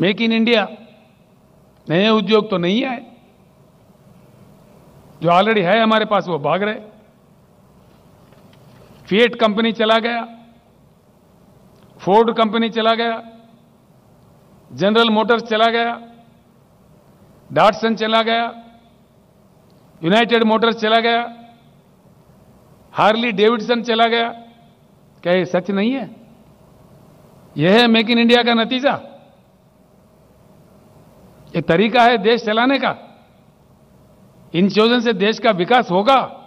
make in India नए उद्योग तो नहीं आए जो ऑलरेडी है हमारे पास वो भाग रहे फिएट कंपनी चला गया फोर्ड कंपनी चला गया जनरल मोटर्स चला गया डाटसन चला गया यूनाइटेड मोटर्स चला गया हार्ली डेविडसन चला गया क्या ये सच नहीं है यह है मेक इन इंडिया का नतीजा ये तरीका है देश चलाने का इन चीजों से देश का विकास होगा